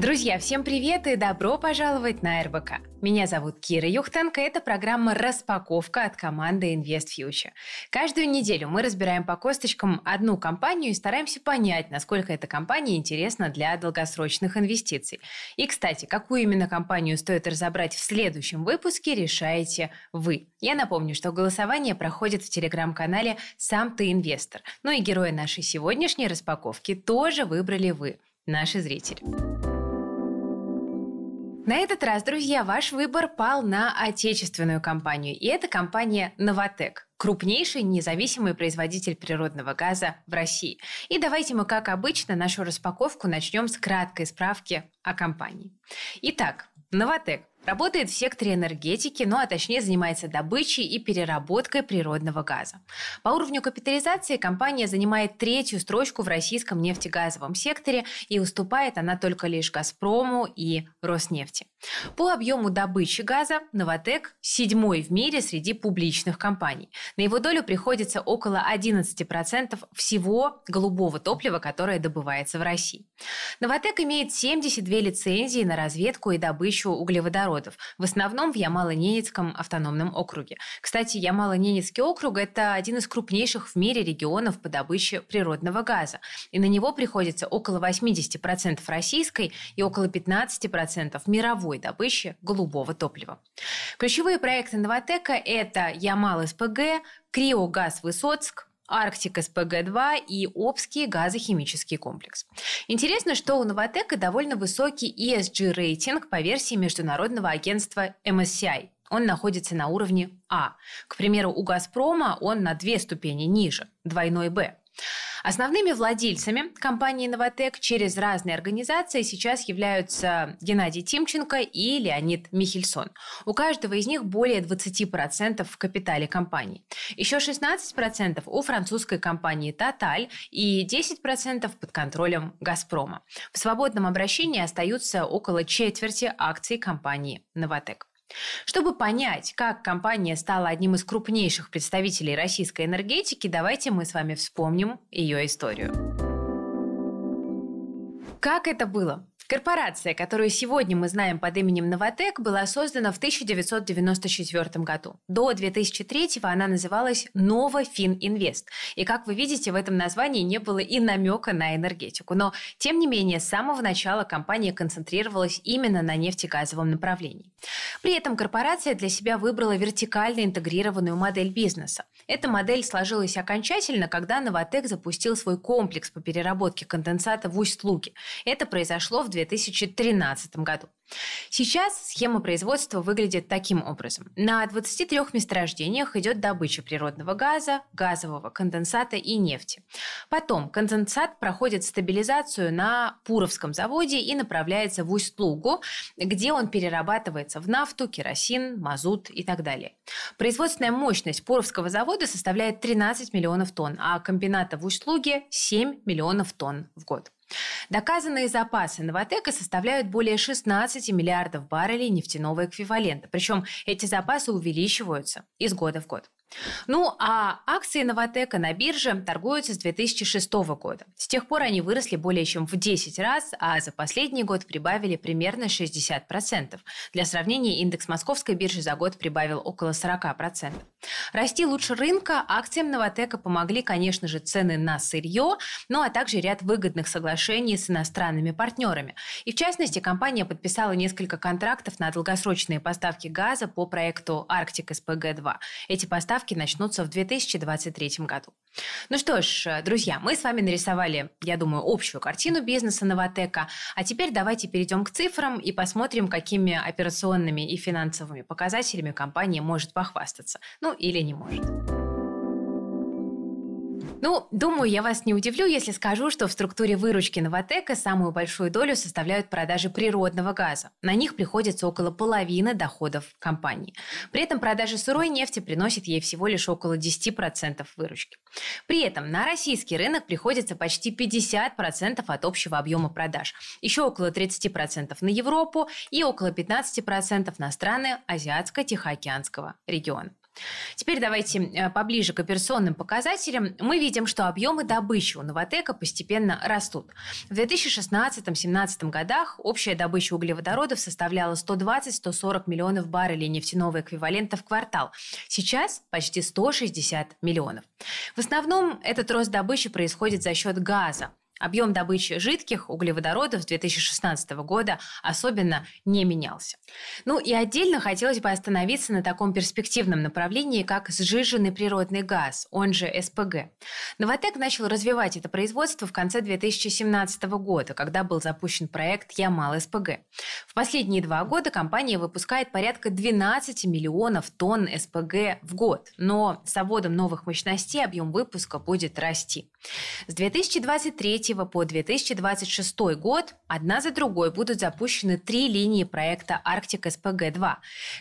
Друзья, всем привет и добро пожаловать на РБК. Меня зовут Кира Юхтенко, это программа «Распаковка» от команды Invest Future. Каждую неделю мы разбираем по косточкам одну компанию и стараемся понять, насколько эта компания интересна для долгосрочных инвестиций. И, кстати, какую именно компанию стоит разобрать в следующем выпуске, решаете вы. Я напомню, что голосование проходит в телеграм-канале «Сам ты инвестор». Ну и героя нашей сегодняшней распаковки тоже выбрали вы, наши зрители. На этот раз, друзья, ваш выбор пал на отечественную компанию, и это компания «Новотек» крупнейший независимый производитель природного газа в России. И давайте мы, как обычно, нашу распаковку начнем с краткой справки о компании. Итак, «Новотек» Работает в секторе энергетики, ну а точнее занимается добычей и переработкой природного газа. По уровню капитализации компания занимает третью строчку в российском нефтегазовом секторе и уступает она только лишь «Газпрому» и «Роснефти». По объему добычи газа «Новотек» седьмой в мире среди публичных компаний. На его долю приходится около 11% всего голубого топлива, которое добывается в России. «Новотек» имеет 72 лицензии на разведку и добычу углеводородов народов, в основном в Ямало-Ненецком автономном округе. Кстати, Ямало-Ненецкий округ – это один из крупнейших в мире регионов по добыче природного газа, и на него приходится около 80% российской и около 15% мировой добычи голубого топлива. Ключевые проекты «Новотека» – это Ямал-СПГ, Криогаз Высоцк, Арктик СПГ-2 и Обский газохимический комплекс. Интересно, что у Новотека довольно высокий ESG-рейтинг по версии международного агентства MSCI. Он находится на уровне А. К примеру, у «Газпрома» он на две ступени ниже, двойной «Б». Основными владельцами компании «Новотек» через разные организации сейчас являются Геннадий Тимченко и Леонид Михельсон. У каждого из них более 20% в капитале компании. Еще 16% у французской компании «Тоталь» и 10% под контролем «Газпрома». В свободном обращении остаются около четверти акций компании «Новотек». Чтобы понять, как компания стала одним из крупнейших представителей российской энергетики, давайте мы с вами вспомним ее историю. Как это было? Корпорация, которую сегодня мы знаем под именем Новотек, была создана в 1994 году. До 2003 она называлась Новофининвест. И как вы видите, в этом названии не было и намека на энергетику. Но, тем не менее, с самого начала компания концентрировалась именно на нефтегазовом направлении. При этом корпорация для себя выбрала вертикально интегрированную модель бизнеса. Эта модель сложилась окончательно, когда Новотек запустил свой комплекс по переработке конденсата в Усть-Луге. Это произошло в 2013 году. Сейчас схема производства выглядит таким образом. На 23 месторождениях идет добыча природного газа, газового конденсата и нефти. Потом конденсат проходит стабилизацию на Пуровском заводе и направляется в Усть-Лугу, где он перерабатывается в нафту, керосин, мазут и так далее. Производственная мощность Пуровского завода составляет 13 миллионов тонн, а комбината в Усть-Луге 7 миллионов тонн в год. Доказанные запасы Новотека составляют более 16 миллиардов баррелей нефтяного эквивалента. Причем эти запасы увеличиваются из года в год. Ну а акции Новотека на бирже торгуются с 2006 года. С тех пор они выросли более чем в 10 раз, а за последний год прибавили примерно 60%. Для сравнения, индекс Московской биржи за год прибавил около 40%. Расти лучше рынка акциям Новотека помогли, конечно же, цены на сырье, ну а также ряд выгодных соглашений с иностранными партнерами. И в частности, компания подписала несколько контрактов на долгосрочные поставки газа по проекту «Арктик СПГ-2». Эти поставки ставки начнутся в 2023 году. Ну что ж, друзья, мы с вами нарисовали, я думаю, общую картину бизнеса Новотека, а теперь давайте перейдем к цифрам и посмотрим, какими операционными и финансовыми показателями компания может похвастаться, ну или не может. Ну, думаю, я вас не удивлю, если скажу, что в структуре выручки Новотека самую большую долю составляют продажи природного газа. На них приходится около половины доходов компании. При этом продажи сырой нефти приносят ей всего лишь около 10% выручки. При этом на российский рынок приходится почти 50% от общего объема продаж. Еще около 30% на Европу и около 15% на страны Азиатско-Тихоокеанского региона. Теперь давайте э, поближе к операционным показателям. Мы видим, что объемы добычи у Новотека постепенно растут. В 2016-2017 годах общая добыча углеводородов составляла 120-140 миллионов баррелей нефтяного эквивалента в квартал. Сейчас почти 160 миллионов. В основном этот рост добычи происходит за счет газа. Объем добычи жидких углеводородов с 2016 года особенно не менялся. Ну и отдельно хотелось бы остановиться на таком перспективном направлении, как сжиженный природный газ, он же СПГ. Новотек начал развивать это производство в конце 2017 года, когда был запущен проект «Ямал СПГ». В последние два года компания выпускает порядка 12 миллионов тонн СПГ в год, но с заводом новых мощностей объем выпуска будет расти. С 2023 по 2026 год одна за другой будут запущены три линии проекта «Арктик СПГ-2».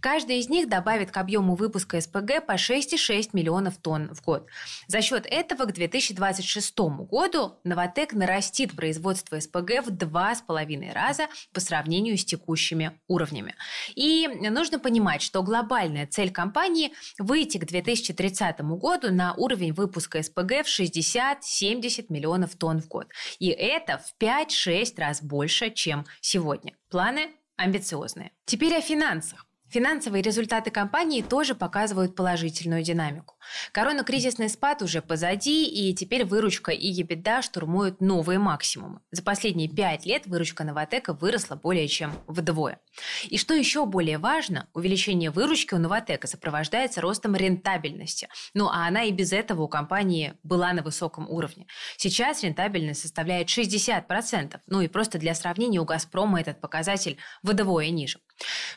Каждая из них добавит к объему выпуска СПГ по 6,6 миллионов тонн в год. За счет этого к 2026 году «Новотек» нарастит производство СПГ в 2,5 раза по сравнению с текущими уровнями. И нужно понимать, что глобальная цель компании – выйти к 2030 году на уровень выпуска СПГ в 60 60-70 миллионов тонн в год. И это в 5-6 раз больше, чем сегодня. Планы амбициозные. Теперь о финансах. Финансовые результаты компании тоже показывают положительную динамику. Коронакризисный спад уже позади, и теперь выручка и ебеда штурмуют новые максимумы. За последние пять лет выручка Новотека выросла более чем вдвое. И что еще более важно, увеличение выручки у Новотека сопровождается ростом рентабельности. Ну, а она и без этого у компании была на высоком уровне. Сейчас рентабельность составляет 60%. Ну и просто для сравнения у «Газпрома» этот показатель вдвое ниже.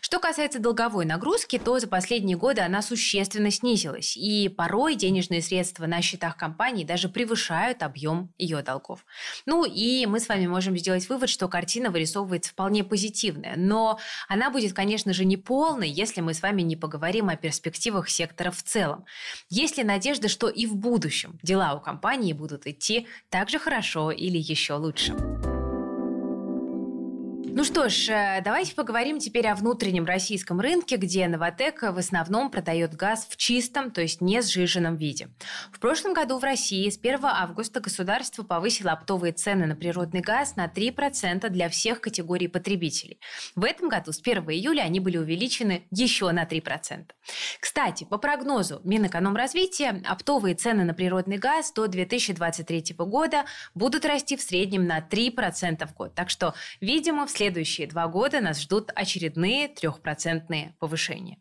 Что касается долговой нагрузки, то за последние годы она существенно снизилась. И порой денежные средства на счетах компании даже превышают объем ее долгов. Ну и мы с вами можем сделать вывод, что картина вырисовывается вполне позитивная, но она будет, конечно же, не полной, если мы с вами не поговорим о перспективах сектора в целом. Есть ли надежда, что и в будущем дела у компании будут идти так же хорошо или еще лучше? Лучше. Ну что ж, э, давайте поговорим теперь о внутреннем российском рынке, где «Новотек» в основном продает газ в чистом, то есть не сжиженном виде. В прошлом году в России с 1 августа государство повысило оптовые цены на природный газ на 3% для всех категорий потребителей. В этом году с 1 июля они были увеличены еще на 3%. Кстати, по прогнозу Минэкономразвития, оптовые цены на природный газ до 2023 года будут расти в среднем на 3% в год. Так что, видимо, в следующем следующие два года нас ждут очередные трехпроцентные повышения.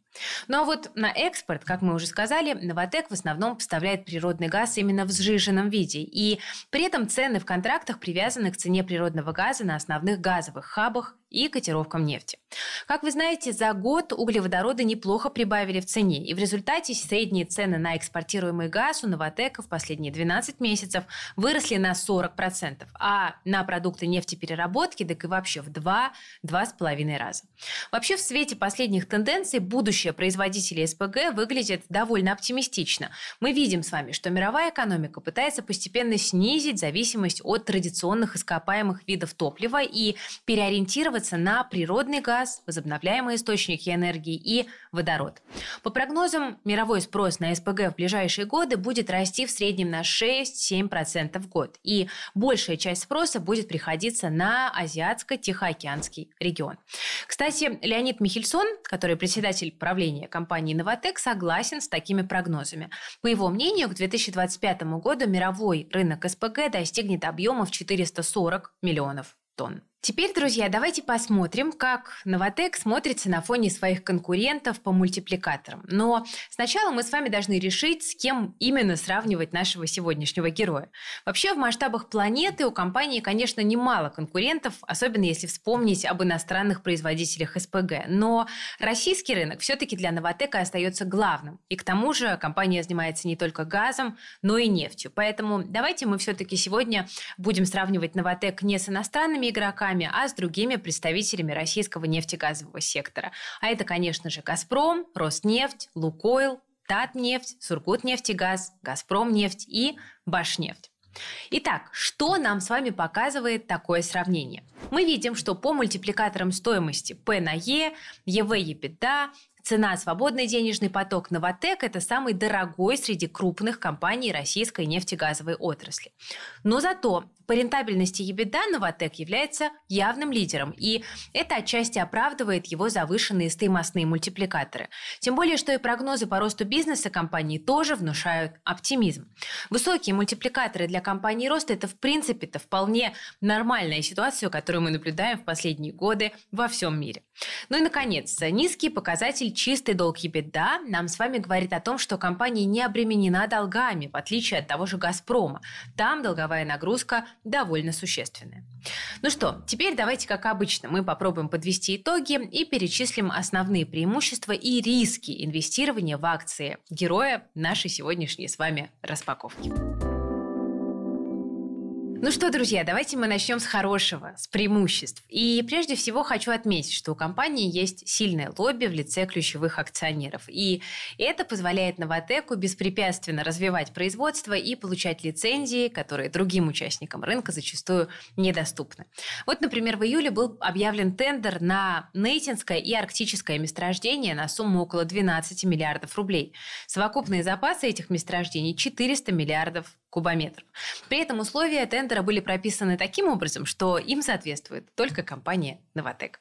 Ну а вот на экспорт, как мы уже сказали, Новотек в основном поставляет природный газ именно в сжиженном виде. И при этом цены в контрактах привязаны к цене природного газа на основных газовых хабах и котировкам нефти. Как вы знаете, за год углеводороды неплохо прибавили в цене, и в результате средние цены на экспортируемый газ у Новотека в последние 12 месяцев выросли на 40%, а на продукты нефтепереработки, так и вообще в 2-2,5 раза. Вообще, в свете последних тенденций будущее производителей СПГ выглядит довольно оптимистично. Мы видим с вами, что мировая экономика пытается постепенно снизить зависимость от традиционных ископаемых видов топлива и переориентироваться ориентироваться на природный газ, возобновляемые источники энергии и водород. По прогнозам, мировой спрос на СПГ в ближайшие годы будет расти в среднем на 6-7% в год, и большая часть спроса будет приходиться на Азиатско-Тихоокеанский регион. Кстати, Леонид Михельсон, который председатель правления компании «Новотек», согласен с такими прогнозами. По его мнению, к 2025 году мировой рынок СПГ достигнет объемов 440 миллионов тонн. Теперь, друзья, давайте посмотрим, как Новотек смотрится на фоне своих конкурентов по мультипликаторам. Но сначала мы с вами должны решить, с кем именно сравнивать нашего сегодняшнего героя. Вообще, в масштабах планеты у компании, конечно, немало конкурентов, особенно если вспомнить об иностранных производителях СПГ. Но российский рынок все-таки для Новотека остается главным. И к тому же компания занимается не только газом, но и нефтью. Поэтому давайте мы все-таки сегодня будем сравнивать Новотек не с иностранными игроками, вами, а с другими представителями российского нефтегазового сектора. А это, конечно же, «Газпром», «Роснефть», «Лукойл», «Татнефть», «Сургутнефтегаз», «Газпромнефть» и «Башнефть». Итак, что нам с вами показывает такое сравнение? Мы видим, что по мультипликаторам стоимости P на E, EV EBITDA, цена свободный денежный поток «Новотек» – это самый дорогой среди крупных компаний российской нефтегазовой отрасли. Но зато по рентабельности EBITDA Новотек является явным лидером, и это отчасти оправдывает его завышенные стоимостные мультипликаторы. Тем более, что и прогнозы по росту бизнеса компании тоже внушают оптимизм. Высокие мультипликаторы для компании роста – это, в принципе-то, вполне нормальная ситуация, которую мы наблюдаем в последние годы во всем мире. Ну и, наконец, низкий показатель чистый долг EBITDA нам с вами говорит о том, что компания не обременена долгами, в отличие от того же «Газпрома». Там долговая нагрузка довольно существенное. Ну что, теперь давайте, как обычно, мы попробуем подвести итоги и перечислим основные преимущества и риски инвестирования в акции героя нашей сегодняшней с вами распаковки. Ну что, друзья, давайте мы начнем с хорошего, с преимуществ. И прежде всего хочу отметить, что у компании есть сильное лобби в лице ключевых акционеров. И это позволяет Новотеку беспрепятственно развивать производство и получать лицензии, которые другим участникам рынка зачастую недоступны. Вот, например, в июле был объявлен тендер на Нейтинское и Арктическое месторождение на сумму около 12 миллиардов рублей. Совокупные запасы этих месторождений 400 миллиардов кубометров. При этом условия тендера тендера были прописаны таким образом, что им соответствует только компания «Новотек».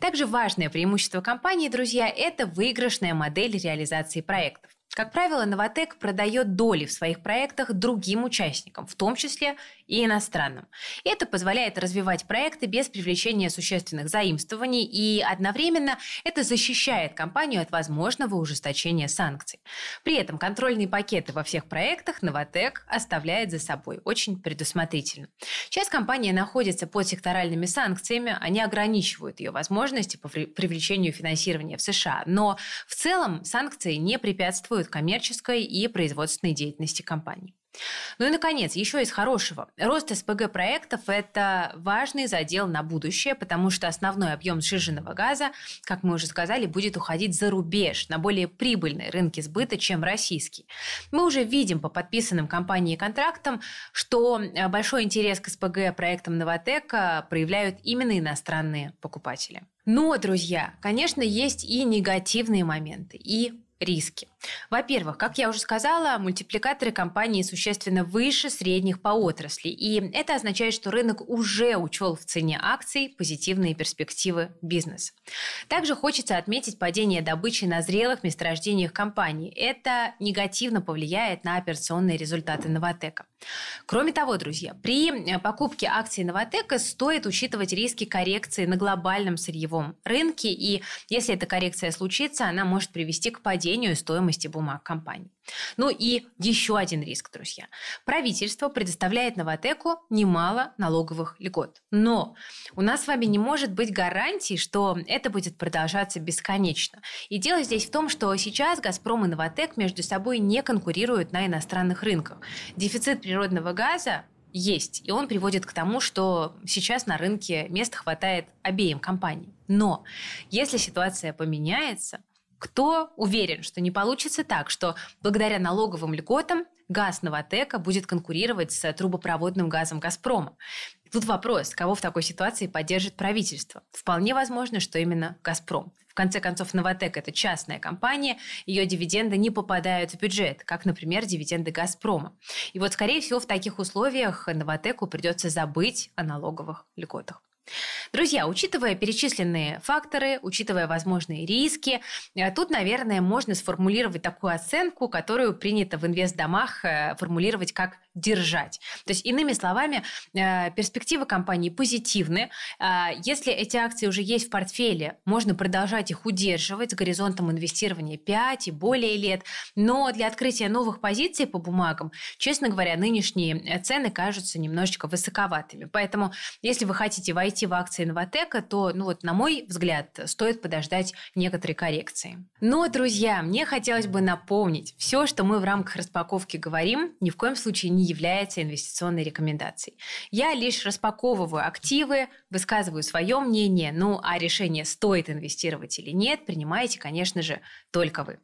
Также важное преимущество компании, друзья, это выигрышная модель реализации проектов. Как правило, Новотек продает доли в своих проектах другим участникам, в том числе и иностранным. это позволяет развивать проекты без привлечения существенных заимствований, и одновременно это защищает компанию от возможного ужесточения санкций. При этом контрольные пакеты во всех проектах Новотек оставляет за собой очень предусмотрительно. Часть компании находится под секторальными санкциями, они ограничивают ее возможности по привлечению финансирования в США, но в целом санкции не препятствуют коммерческой и производственной деятельности компании. Ну и, наконец, еще из хорошего. Рост СПГ проектов – это важный задел на будущее, потому что основной объем сжиженного газа, как мы уже сказали, будет уходить за рубеж, на более прибыльные рынки сбыта, чем российский. Мы уже видим по подписанным компанией контрактам, что э, большой интерес к СПГ проектам «Новотека» проявляют именно иностранные покупатели. Но, друзья, конечно, есть и негативные моменты, и риски. Во-первых, как я уже сказала, мультипликаторы компании существенно выше средних по отрасли. И это означает, что рынок уже учел в цене акций позитивные перспективы бизнеса. Также хочется отметить падение добычи на зрелых месторождениях компании. Это негативно повлияет на операционные результаты Новотека. Кроме того, друзья, при э, покупке акций Новотека стоит учитывать риски коррекции на глобальном сырьевом рынке. И если эта коррекция случится, она может привести к падению стоимости стоимости бумаг компании. Ну и еще один риск, друзья. Правительство предоставляет Новотеку немало налоговых льгот. Но у нас с вами не может быть гарантии, что это будет продолжаться бесконечно. И дело здесь в том, что сейчас «Газпром» и «Новотек» между собой не конкурируют на иностранных рынках. Дефицит природного газа есть, и он приводит к тому, что сейчас на рынке места хватает обеим компаниям. Но если ситуация поменяется, кто уверен, что не получится так, что благодаря налоговым льготам газ Новотека будет конкурировать с трубопроводным газом «Газпрома»? Тут вопрос, кого в такой ситуации поддержит правительство. Вполне возможно, что именно «Газпром». В конце концов, «Новотек» — это частная компания, ее дивиденды не попадают в бюджет, как, например, дивиденды «Газпрома». И вот, скорее всего, в таких условиях «Новотеку» придется забыть о налоговых льготах. Друзья, учитывая перечисленные факторы, учитывая возможные риски, э, тут, наверное, можно сформулировать такую оценку, которую принято в инвестдомах э, формулировать как держать. То есть, иными словами, э, перспективы компании позитивны. А, если эти акции уже есть в портфеле, можно продолжать их удерживать с горизонтом инвестирования 5 и более лет. Но для открытия новых позиций по бумагам, честно говоря, нынешние э, цены кажутся немножечко высоковатыми. Поэтому, если вы хотите войти в акции Новотека, то, ну вот, на мой взгляд, стоит подождать некоторые коррекции. Но, друзья, мне хотелось бы напомнить, все, что мы в рамках распаковки говорим, ни в коем случае не является инвестиционной рекомендацией. Я лишь распаковываю активы, высказываю свое мнение, ну а решение, стоит инвестировать или нет, принимаете, конечно же, только вы.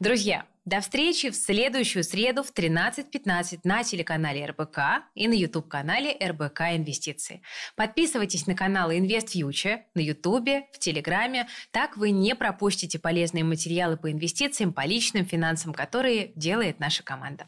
Друзья, до встречи в следующую среду в 13.15 на телеканале РБК и на YouTube-канале РБК Инвестиции. Подписывайтесь на каналы Invest Future на YouTube, в Телеграме. Так вы не пропустите полезные материалы по инвестициям, по личным финансам, которые делает наша команда.